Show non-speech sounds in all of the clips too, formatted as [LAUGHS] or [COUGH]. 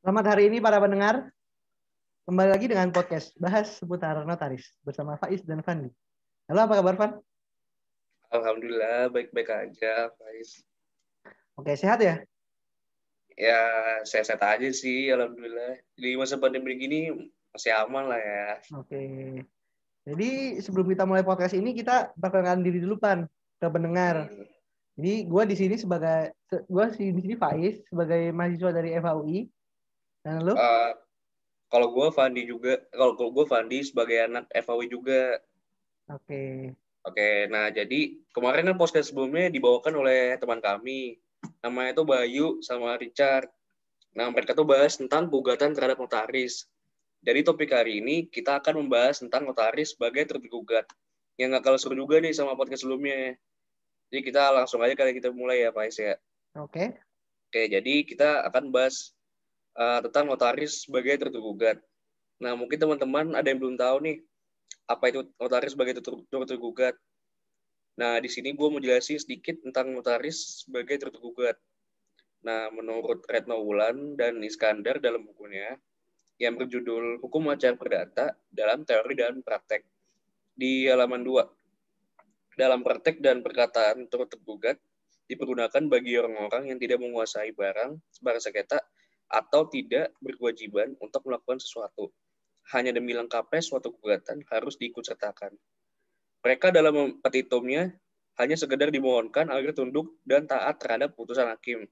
Selamat hari ini para pendengar. Kembali lagi dengan podcast bahas seputar notaris bersama Faiz dan Fandi. Halo, apa kabar Fan? Alhamdulillah baik-baik aja, Faiz. Oke, sehat ya? Ya, sehat-sehat aja sih, alhamdulillah. Jadi masa pandemi gini masih aman lah ya. Oke. Jadi sebelum kita mulai podcast ini kita perkenalkan diri dulu Pan ke pendengar. Hmm. Jadi gue di sini sebagai gue di sini Faiz sebagai mahasiswa dari FAUI. Dan nah, lu? Uh, kalau gue Fandi juga, kalau gue Fandi sebagai anak FAUI juga. Oke. Okay. Oke, nah jadi kemarin kan podcast sebelumnya dibawakan oleh teman kami. Namanya itu Bayu sama Richard. Nah, mereka tuh bahas tentang gugatan terhadap notaris. Jadi topik hari ini kita akan membahas tentang notaris sebagai tergugat. Yang gak kalah seru juga nih sama podcast sebelumnya. Jadi kita langsung aja kali kita mulai ya Pak Ais ya. Oke. Okay. Oke, jadi kita akan bahas uh, tentang notaris sebagai gugat. Nah, mungkin teman-teman ada yang belum tahu nih apa itu notaris sebagai gugat. Nah, di sini gue mau jelasin sedikit tentang notaris sebagai gugat. Nah, menurut Retno Wulan dan Iskandar dalam bukunya yang berjudul Hukum Acara Perdata dalam Teori dan Praktek di halaman 2 dalam praktek dan perkataan turut tergugat dipergunakan bagi orang-orang yang tidak menguasai barang, barang sengketa, atau tidak berkewajiban untuk melakukan sesuatu. Hanya demi lengkapnya suatu gugatan harus diikutsertakan. Mereka dalam petitumnya hanya sekedar dimohonkan agar tunduk dan taat terhadap putusan hakim.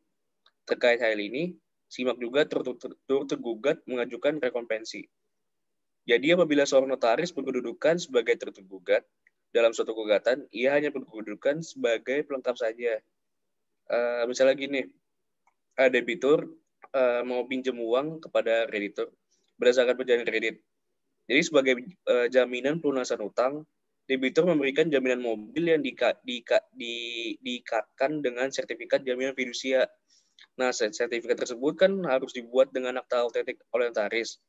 Terkait hal ini, simak juga turut tergugat mengajukan rekompensi. Jadi apabila seorang notaris berkedudukan sebagai tertugugat dalam suatu gugatan, ia hanya berkedudukan sebagai pelengkap saja. Uh, misalnya gini, uh, debitur uh, mau pinjam uang kepada kreditur berdasarkan perjanjian kredit. Jadi sebagai uh, jaminan pelunasan utang, debitur memberikan jaminan mobil yang dikaitkan di, diikatkan dengan sertifikat jaminan fidusia. Nah, sertifikat tersebut kan harus dibuat dengan akta autentik oleh notaris.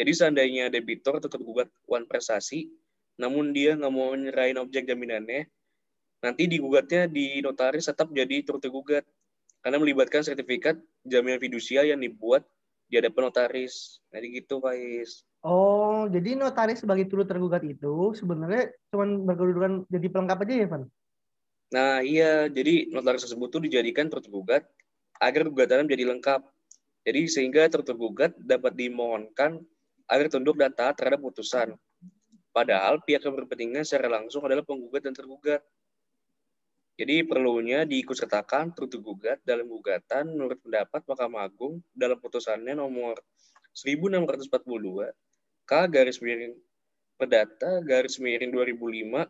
Jadi seandainya debitur tetap tergugat one prestasi, namun dia nggak mau nyerahin objek jaminannya, nanti digugatnya di notaris tetap jadi turut gugat karena melibatkan sertifikat jaminan fidusia yang dibuat di hadapan notaris. Jadi gitu, Faiz. Oh, jadi notaris sebagai turut tergugat itu sebenarnya cuma berkedudukan jadi pelengkap aja ya, Van? Nah, iya. Jadi notaris tersebut tuh dijadikan turut tergugat agar gugatan menjadi lengkap. Jadi sehingga turut tergugat dapat dimohonkan agar tunduk dan taat terhadap putusan Padahal pihak yang berkepentingan secara langsung adalah penggugat dan tergugat. Jadi perlunya diikutsertakan tergugat dalam gugatan menurut pendapat Mahkamah Agung dalam putusannya nomor 1642 K garis miring Perdata garis miring 2005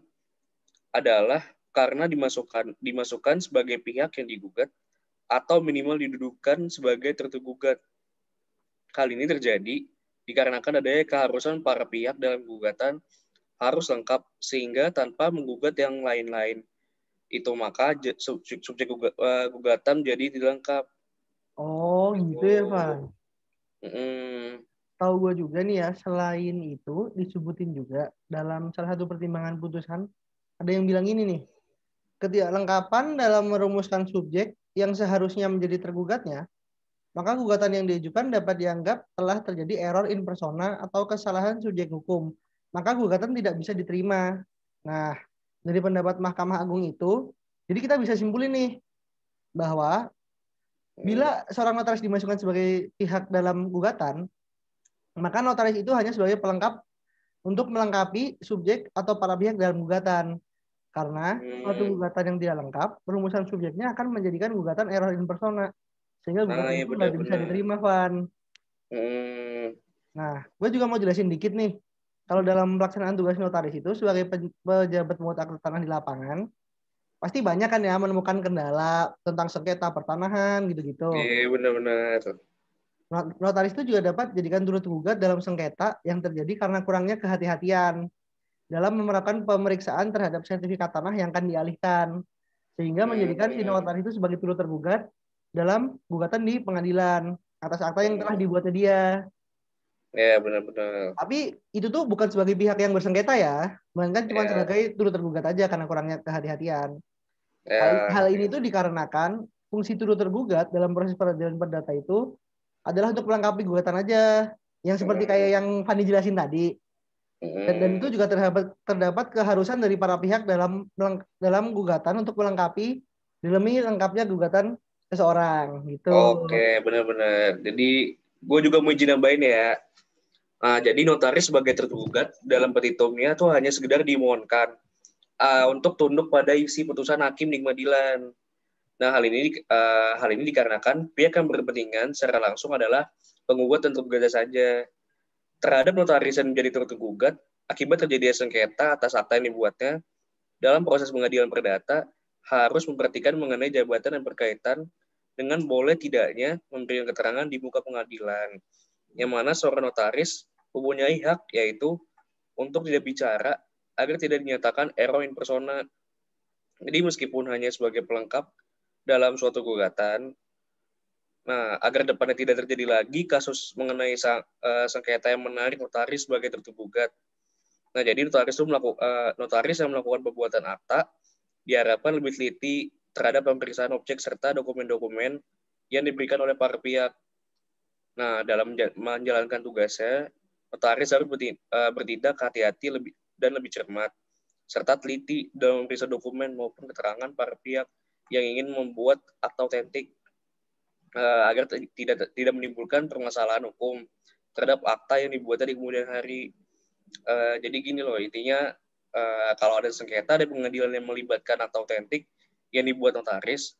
adalah karena dimasukkan dimasukkan sebagai pihak yang digugat atau minimal didudukan sebagai tergugat. Hal ini terjadi dikarenakan ada keharusan para pihak dalam gugatan harus lengkap sehingga tanpa menggugat yang lain-lain. Itu maka subjek, subjek eh, gugatan jadi dilengkap. Oh, gitu ya, Pak. Gitu. Mm. Tahu gue juga nih ya, selain itu disebutin juga dalam salah satu pertimbangan putusan ada yang bilang ini nih. Ketidaklengkapan dalam merumuskan subjek yang seharusnya menjadi tergugatnya maka gugatan yang diajukan dapat dianggap telah terjadi error in persona atau kesalahan subjek hukum. Maka gugatan tidak bisa diterima. Nah, dari pendapat Mahkamah Agung itu, jadi kita bisa simpulin nih bahwa bila seorang notaris dimasukkan sebagai pihak dalam gugatan, maka notaris itu hanya sebagai pelengkap untuk melengkapi subjek atau para pihak dalam gugatan. Karena suatu hmm. gugatan yang tidak lengkap, perumusan subjeknya akan menjadikan gugatan error in persona sehingga bukan nah, iya, itu nggak bisa diterima Van. Hmm. Nah, gue juga mau jelasin dikit nih. Kalau dalam pelaksanaan tugas notaris itu sebagai pejabat akte tanah di lapangan, pasti banyak kan ya menemukan kendala tentang sengketa pertanahan gitu-gitu. Iya, benar-benar. Notaris itu juga dapat jadikan turut gugat dalam sengketa yang terjadi karena kurangnya kehati-hatian dalam menerapkan pemeriksaan terhadap sertifikat tanah yang akan dialihkan sehingga hmm, menjadikan si iya. notaris itu sebagai turut tergugat dalam gugatan di pengadilan atas akta yang telah dibuatnya dia. Ya benar-benar. Tapi itu tuh bukan sebagai pihak yang bersengketa ya, melainkan cuma ya. sebagai turut tergugat aja karena kurangnya kehati-hatian. Ya. Hal, hal ini tuh dikarenakan fungsi turut tergugat dalam proses peradilan perdata itu adalah untuk melengkapi gugatan aja, yang seperti hmm. kayak yang Fani jelasin tadi. Dan, dan itu hmm. juga terdapat terdapat keharusan dari para pihak dalam dalam gugatan untuk melengkapi dalam ini lengkapnya gugatan seseorang gitu. Oke, benar-benar. Jadi gue juga mau izin nambahin ya. Nah, jadi notaris sebagai tergugat dalam petitumnya itu hanya sekedar dimohonkan uh, untuk tunduk pada isi putusan hakim di pengadilan. Nah, hal ini uh, hal ini dikarenakan pihak yang berkepentingan secara langsung adalah penggugat dan tergugat saja. Terhadap notaris yang menjadi tergugat akibat terjadinya sengketa atas akta yang dibuatnya dalam proses pengadilan perdata harus memperhatikan mengenai jabatan yang berkaitan dengan boleh tidaknya memberikan keterangan di muka pengadilan, yang mana seorang notaris mempunyai hak yaitu untuk tidak bicara agar tidak dinyatakan error in persona. Jadi meskipun hanya sebagai pelengkap dalam suatu gugatan, nah agar depannya tidak terjadi lagi kasus mengenai sang, uh, eh, sengketa yang menarik notaris sebagai tergugat. Nah jadi notaris itu melakukan uh, eh, notaris yang melakukan perbuatan akta diharapkan lebih teliti terhadap pemeriksaan objek serta dokumen-dokumen yang diberikan oleh para pihak. Nah, dalam menjalankan tugasnya, notaris harus eh, bertindak hati-hati lebih dan lebih cermat, serta teliti dalam memeriksa dokumen maupun keterangan para pihak yang ingin membuat atau autentik eh, agar tidak tidak menimbulkan permasalahan hukum terhadap akta yang dibuat di kemudian hari. Eh, jadi gini loh, intinya kalau ada sengketa ada pengadilan yang melibatkan atau autentik, yang dibuat notaris,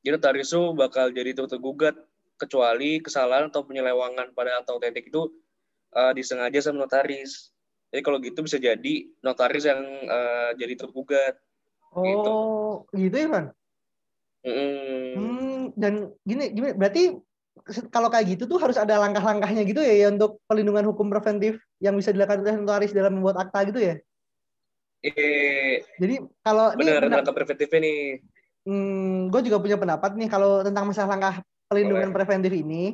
jadi notaris itu bakal jadi tergugat kecuali kesalahan atau penyelewangan pada akta otentik itu uh, disengaja sama notaris. Jadi kalau gitu bisa jadi notaris yang uh, jadi tergugat. Gitu. Oh, gitu, gitu ya, Van? Mm. Hmm, dan gini, gini, berarti kalau kayak gitu tuh harus ada langkah-langkahnya gitu ya, ya untuk pelindungan hukum preventif yang bisa dilakukan oleh notaris dalam membuat akta gitu ya? Iya. Jadi kalau ini rangka preventifnya Hmm, gue juga punya pendapat nih kalau tentang masalah langkah pelindungan Boleh. preventif ini.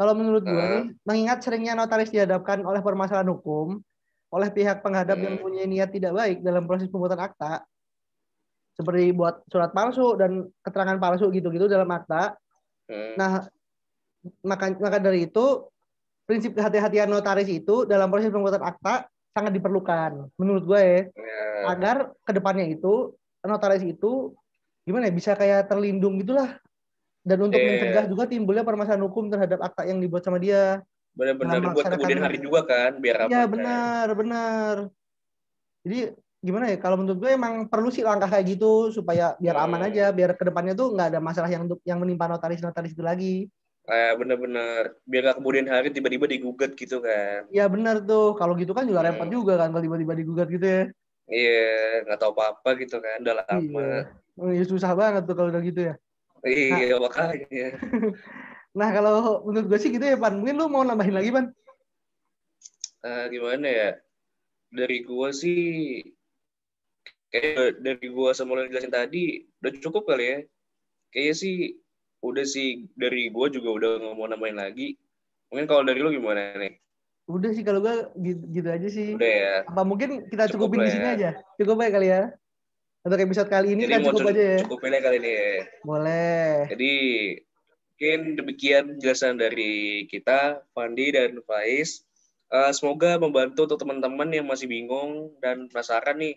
Kalau menurut gue hmm. mengingat seringnya notaris dihadapkan oleh permasalahan hukum oleh pihak penghadap hmm. yang punya niat tidak baik dalam proses pembuatan akta, seperti buat surat palsu dan keterangan palsu gitu-gitu dalam akta. Hmm. Nah, maka maka dari itu prinsip kehati-hatian notaris itu dalam proses pembuatan akta sangat diperlukan menurut gue ya. Yeah. Agar kedepannya itu notaris itu gimana ya bisa kayak terlindung gitulah dan untuk yeah. mencegah juga timbulnya permasalahan hukum terhadap akta yang dibuat sama dia. Benar-benar buat dibuat kemudian hari juga kan biar iya, apa? ya kan. benar kan? benar. Jadi gimana ya kalau menurut gue emang perlu sih langkah kayak gitu supaya biar hmm. aman aja biar kedepannya tuh nggak ada masalah yang yang menimpa notaris notaris itu lagi kayak bener-bener biar gak kemudian hari tiba-tiba digugat gitu kan iya bener tuh kalau gitu kan juga hmm. repot juga kan kalau tiba-tiba digugat gitu ya iya nggak tahu apa-apa gitu kan udah lama iya. Oh, iya susah banget tuh kalau udah gitu ya iya nah, makanya [LAUGHS] nah kalau menurut gue sih gitu ya pan mungkin lu mau nambahin lagi pan uh, gimana ya dari gue sih kayak dari gue sama lo yang jelasin tadi udah cukup kali ya kayaknya sih udah sih dari gue juga udah nggak mau namain lagi mungkin kalau dari lo gimana nih udah sih kalau gue gitu, gitu aja sih udah ya apa mungkin kita cukup cukupin di ya. sini aja cukup aja ya, kali ya atau kayak episode kali ini jadi kan cukup aja ya cukupin aja kali ini ya. boleh jadi mungkin demikian jelasan dari kita Fandi dan Faiz uh, semoga membantu untuk teman-teman yang masih bingung dan penasaran nih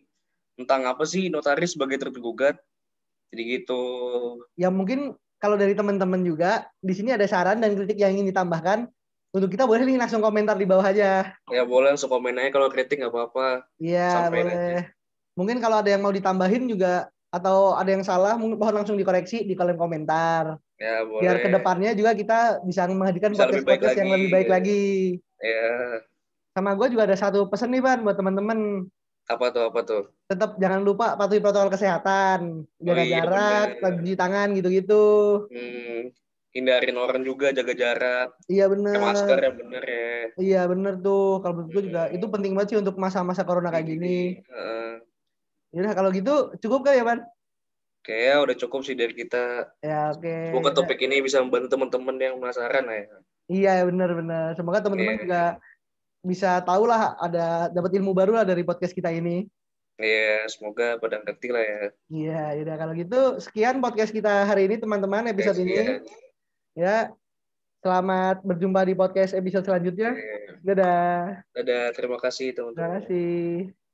tentang apa sih notaris sebagai tergugat jadi gitu ya mungkin kalau dari teman-teman juga di sini ada saran dan kritik yang ingin ditambahkan untuk kita boleh nih langsung komentar di bawah aja. Ya boleh langsung komen aja kalau kritik nggak apa-apa. Iya boleh. Mungkin kalau ada yang mau ditambahin juga atau ada yang salah mungkin mohon langsung dikoreksi di kolom komentar. Ya boleh. Biar kedepannya juga kita bisa menghadirkan podcast-podcast yang lebih baik lagi. Ya. Sama gue juga ada satu pesan nih Ban buat teman-teman. Apa tuh? Apa tuh? Tetap jangan lupa patuhi protokol kesehatan, jaga oh, iya, jarak, cuci tangan gitu-gitu. Hmm, hindarin orang juga, jaga jarak. Iya benar. Pakai masker yang bener ya. Iya bener tuh. Kalau menurut gue hmm. juga itu penting banget sih untuk masa-masa corona kayak gini. Iya, iya, iya. ya Yaudah kalau gitu cukup kan ya, Ban? Kayaknya udah cukup sih dari kita. Ya, oke. Okay. Semoga topik ya. ini bisa membantu teman-teman yang penasaran ya. Iya, benar-benar. Semoga teman-teman yeah. juga bisa tahu lah, ada dapat ilmu baru lah dari podcast kita ini. Iya, yeah, semoga pada ngerti lah ya. Iya, yeah, udah kalau gitu sekian podcast kita hari ini teman-teman episode yeah, ini. Yeah. Ya. Selamat berjumpa di podcast episode selanjutnya. Yeah. Dadah. Dadah, terima kasih teman-teman. Terima kasih.